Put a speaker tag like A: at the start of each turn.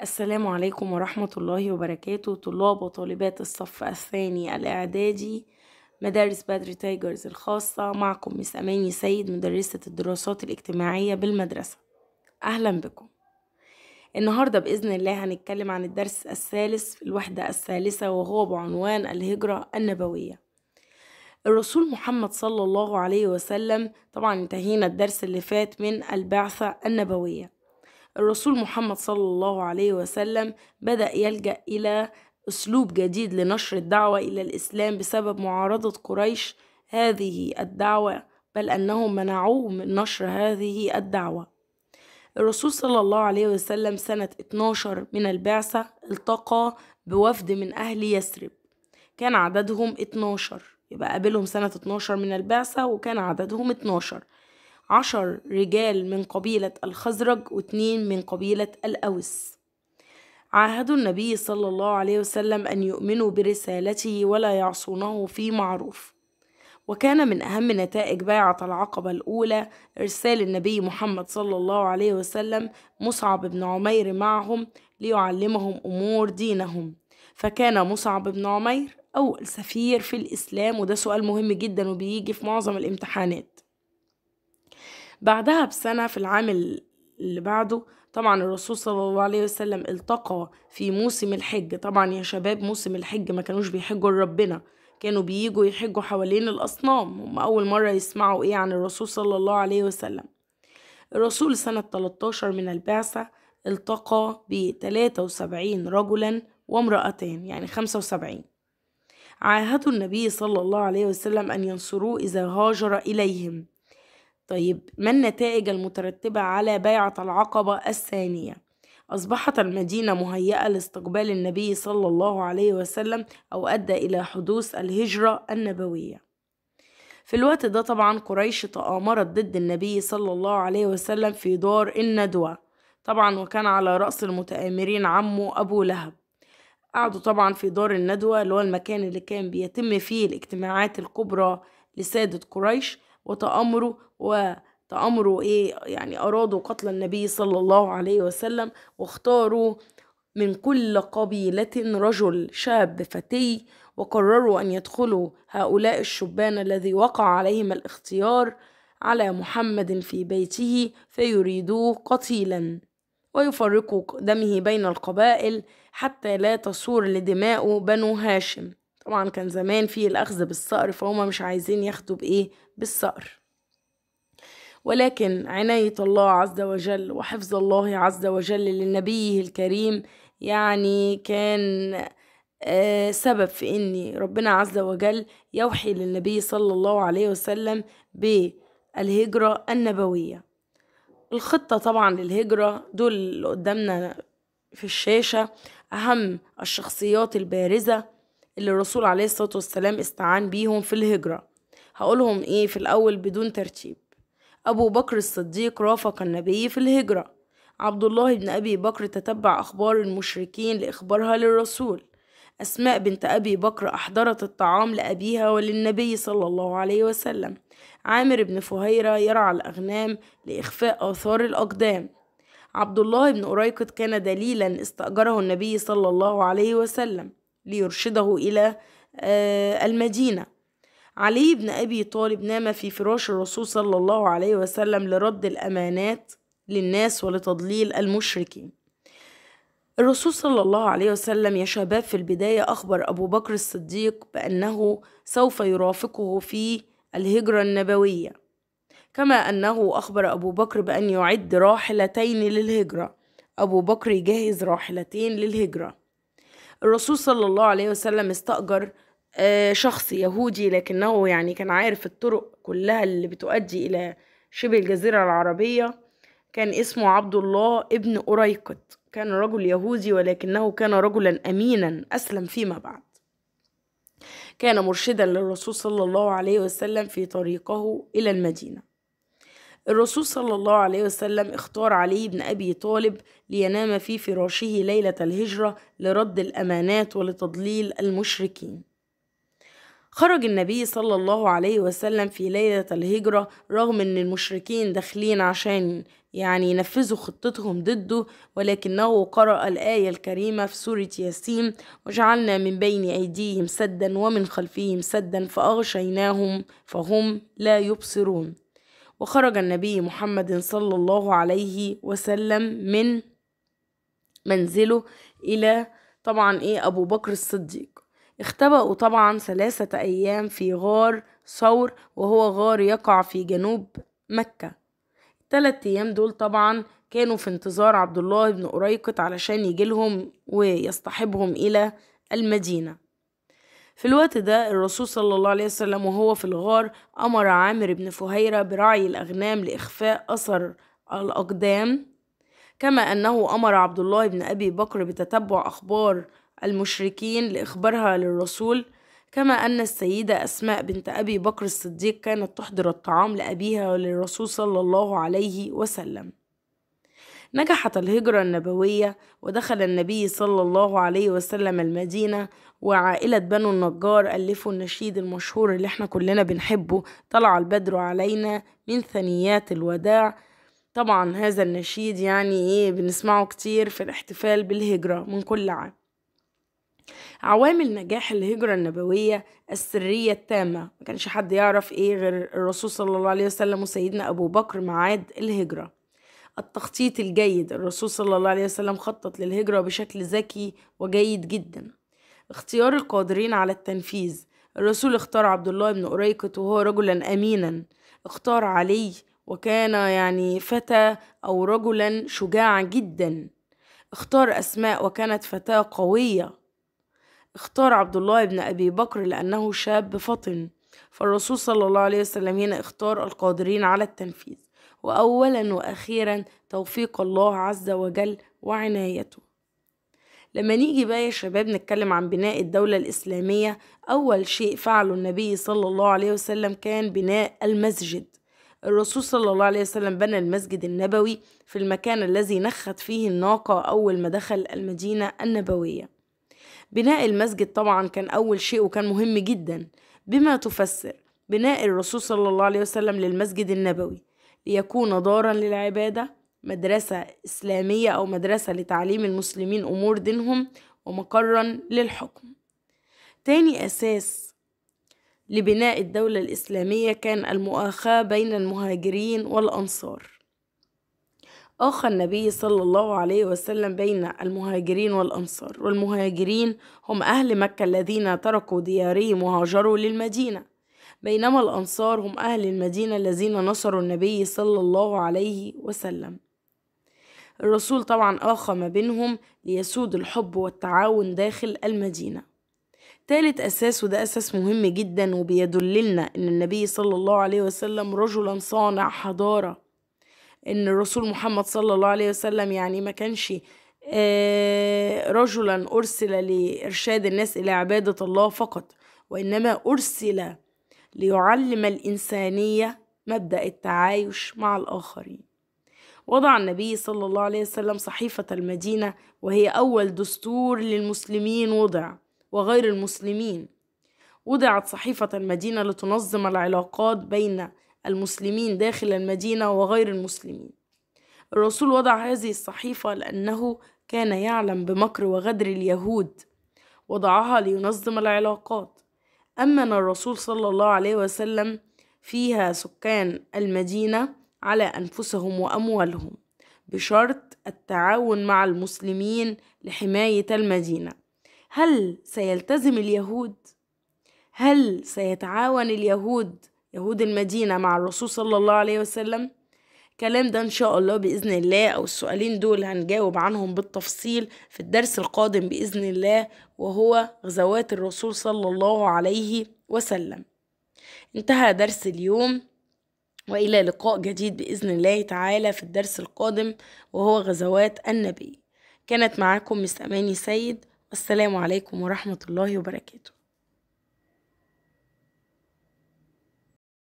A: السلام عليكم ورحمة الله وبركاته طلاب وطالبات الصف الثاني الإعدادي مدارس بدر تايجرز الخاصة معكم مس أماني سيد مدرسة الدراسات الاجتماعية بالمدرسة أهلا بكم النهاردة بإذن الله هنتكلم عن الدرس الثالث في الوحدة الثالثة وهو بعنوان الهجرة النبوية الرسول محمد صلى الله عليه وسلم طبعا انتهينا الدرس اللي فات من البعثة النبوية الرسول محمد صلى الله عليه وسلم بدأ يلجأ إلى أسلوب جديد لنشر الدعوة إلى الإسلام بسبب معارضة قريش هذه الدعوة بل أنهم منعوه من نشر هذه الدعوة الرسول صلى الله عليه وسلم سنة 12 من البعثة التقى بوفد من أهل يثرب كان عددهم 12 يبقى قابلهم سنة 12 من البعثة وكان عددهم 12 عشر رجال من قبيلة الخزرج واثنين من قبيلة الأوس عاهدوا النبي صلى الله عليه وسلم أن يؤمنوا برسالته ولا يعصونه في معروف وكان من أهم نتائج بيعة العقبة الأولى إرسال النبي محمد صلى الله عليه وسلم مصعب بن عمير معهم ليعلمهم أمور دينهم فكان مصعب بن عمير أول سفير في الإسلام وده سؤال مهم جدا وبيجي في معظم الامتحانات بعدها بسنة في العام اللي بعده طبعا الرسول صلى الله عليه وسلم التقى في موسم الحج طبعا يا شباب موسم الحج ما كانوش بيحجوا لربنا كانوا بييجوا يحجوا حوالين الأصنام هم أول مرة يسمعوا إيه عن الرسول صلى الله عليه وسلم الرسول سنة 13 من البعثة التقى ب 73 رجلا وامرأتان يعني 75 عاهدوا النبي صلى الله عليه وسلم أن ينصروه إذا هاجر إليهم طيب ما النتائج المترتبة على بيعة العقبة الثانية؟ أصبحت المدينة مهيئة لاستقبال النبي صلى الله عليه وسلم أو أدى إلى حدوث الهجرة النبوية في الوقت ده طبعا قريش تآمرت ضد النبي صلى الله عليه وسلم في دار الندوة طبعا وكان على رأس المتآمرين عمه أبو لهب قعدوا طبعا في دار الندوة اللي هو المكان اللي كان بيتم فيه الاجتماعات الكبرى لسادة قريش وتأمره وتأمره إيه يعني أرادوا قتل النبي صلى الله عليه وسلم واختاروا من كل قبيلة رجل شاب فتي وقرروا أن يدخلوا هؤلاء الشبان الذي وقع عليهم الاختيار على محمد في بيته فيريدوه قتيلا ويفرقوا دمه بين القبائل حتى لا تصور لدماء بنو هاشم طبعا كان زمان في الأخذ بالصقر فهم مش عايزين ياخدوا بإيه بالصقر ولكن عناية الله عز وجل وحفظ الله عز وجل لنبيه الكريم يعني كان آه، سبب في ان ربنا عز وجل يوحي للنبي صلى الله عليه وسلم بالهجرة النبوية الخطة طبعا للهجرة دول اللي قدامنا في الشاشة أهم الشخصيات البارزة اللي الرسول عليه الصلاة والسلام استعان بيهم في الهجرة هقولهم ايه في الأول بدون ترتيب أبو بكر الصديق رافق النبي في الهجرة عبد الله بن أبي بكر تتبع أخبار المشركين لإخبارها للرسول أسماء بنت أبي بكر أحضرت الطعام لأبيها وللنبي صلى الله عليه وسلم عامر بن فهيرة يرعى الأغنام لإخفاء آثار الأقدام عبد الله بن أريقط كان دليلا استأجره النبي صلى الله عليه وسلم ليرشده إلى آه، المدينة علي بن أبي طالب نام في فراش الرسول صلى الله عليه وسلم لرد الأمانات للناس ولتضليل المشركين الرسول صلى الله عليه وسلم يا شباب في البداية أخبر أبو بكر الصديق بأنه سوف يرافقه في الهجرة النبوية كما أنه أخبر أبو بكر بأن يعد راحلتين للهجرة أبو بكر يجهز راحلتين للهجرة الرسول صلى الله عليه وسلم استأجر آه، شخص يهودي لكنه يعني كان عارف الطرق كلها اللي بتؤدي إلى شبه الجزيرة العربية كان اسمه عبد الله ابن أريقت كان رجل يهودي ولكنه كان رجلا أمينا أسلم فيما بعد كان مرشدا للرسول صلى الله عليه وسلم في طريقه إلى المدينة الرسول صلى الله عليه وسلم اختار علي بن أبي طالب لينام في فراشه ليلة الهجرة لرد الأمانات ولتضليل المشركين خرج النبي صلى الله عليه وسلم في ليلة الهجرة رغم أن المشركين داخلين عشان يعني ينفذوا خطتهم ضده ولكنه قرأ الآية الكريمة في سورة ياسين وجعلنا من بين أيديهم سدا ومن خلفهم سدا فأغشيناهم فهم لا يبصرون وخرج النبي محمد صلى الله عليه وسلم من منزله إلى طبعا إيه أبو بكر الصديق اختبأوا طبعا ثلاثة أيام في غار ثور وهو غار يقع في جنوب مكة الثلاث أيام دول طبعا كانوا في انتظار عبد الله بن أريقط علشان يجيلهم ويصطحبهم إلى المدينة في الوقت ده الرسول صلى الله عليه وسلم وهو في الغار أمر عامر بن فهيرة برعي الأغنام لإخفاء أثر الأقدام كما أنه أمر عبد الله بن أبي بكر بتتبع أخبار المشركين لإخبارها للرسول كما أن السيدة أسماء بنت أبي بكر الصديق كانت تحضر الطعام لأبيها وللرسول صلى الله عليه وسلم نجحت الهجرة النبوية ودخل النبي صلى الله عليه وسلم المدينة وعائلة بنو النجار ألفوا النشيد المشهور اللي احنا كلنا بنحبه طلع البدر علينا من ثنيات الوداع طبعا هذا النشيد يعني ايه بنسمعه كتير في الاحتفال بالهجرة من كل عام عوامل نجاح الهجرة النبوية السرية التامة ما كانش حد يعرف ايه غير الرسول صلى الله عليه وسلم وسيدنا أبو بكر معاد الهجرة التخطيط الجيد الرسول صلى الله عليه وسلم خطط للهجرة بشكل ذكي وجيد جدا اختيار القادرين على التنفيذ الرسول اختار عبد الله بن أريكة وهو رجلا أمينا اختار علي وكان يعني فتى أو رجلا شجاعا جدا اختار أسماء وكانت فتاة قوية اختار عبد الله بن أبي بكر لأنه شاب فطن فالرسول صلى الله عليه وسلم هنا اختار القادرين على التنفيذ وأولا وأخيرا توفيق الله عز وجل وعنايته لما نيجي بقى يا شباب نتكلم عن بناء الدولة الإسلامية أول شيء فعله النبي صلى الله عليه وسلم كان بناء المسجد الرسول صلى الله عليه وسلم بنى المسجد النبوي في المكان الذي نخت فيه الناقة أول ما دخل المدينة النبوية بناء المسجد طبعا كان أول شيء وكان مهم جدا بما تفسر بناء الرسول صلى الله عليه وسلم للمسجد النبوي ليكون دارا للعبادة مدرسة إسلامية أو مدرسة لتعليم المسلمين أمور دينهم ومقرا للحكم تاني أساس لبناء الدولة الإسلامية كان المؤاخاة بين المهاجرين والأنصار أخى النبي صلى الله عليه وسلم بين المهاجرين والأنصار والمهاجرين هم أهل مكة الذين تركوا ديارهم وهاجروا للمدينة بينما الأنصار هم أهل المدينة الذين نصروا النبي صلى الله عليه وسلم الرسول طبعا آخى ما بينهم ليسود الحب والتعاون داخل المدينة تالت أساس وده أساس مهم جدا وبيدللنا إن النبي صلى الله عليه وسلم رجلا صانع حضارة إن الرسول محمد صلى الله عليه وسلم يعني ما كانش آه، رجلا أرسل لإرشاد الناس إلى عبادة الله فقط وإنما أرسل ليعلم الإنسانية مبدأ التعايش مع الآخرين وضع النبي صلى الله عليه وسلم صحيفة المدينة وهي أول دستور للمسلمين وضع وغير المسلمين وضعت صحيفة المدينة لتنظم العلاقات بين المسلمين داخل المدينة وغير المسلمين الرسول وضع هذه الصحيفة لأنه كان يعلم بمكر وغدر اليهود وضعها لينظم العلاقات أمن الرسول صلى الله عليه وسلم فيها سكان المدينة على أنفسهم وأموالهم بشرط التعاون مع المسلمين لحماية المدينة هل سيلتزم اليهود؟ هل سيتعاون اليهود يهود المدينة مع الرسول صلى الله عليه وسلم؟ الكلام ده ان شاء الله باذن الله او السؤالين دول هنجاوب عنهم بالتفصيل في الدرس القادم باذن الله وهو غزوات الرسول صلى الله عليه وسلم انتهى درس اليوم والى لقاء جديد باذن الله تعالى في الدرس القادم وهو غزوات النبي كانت معاكم مس اماني سيد والسلام عليكم ورحمه الله وبركاته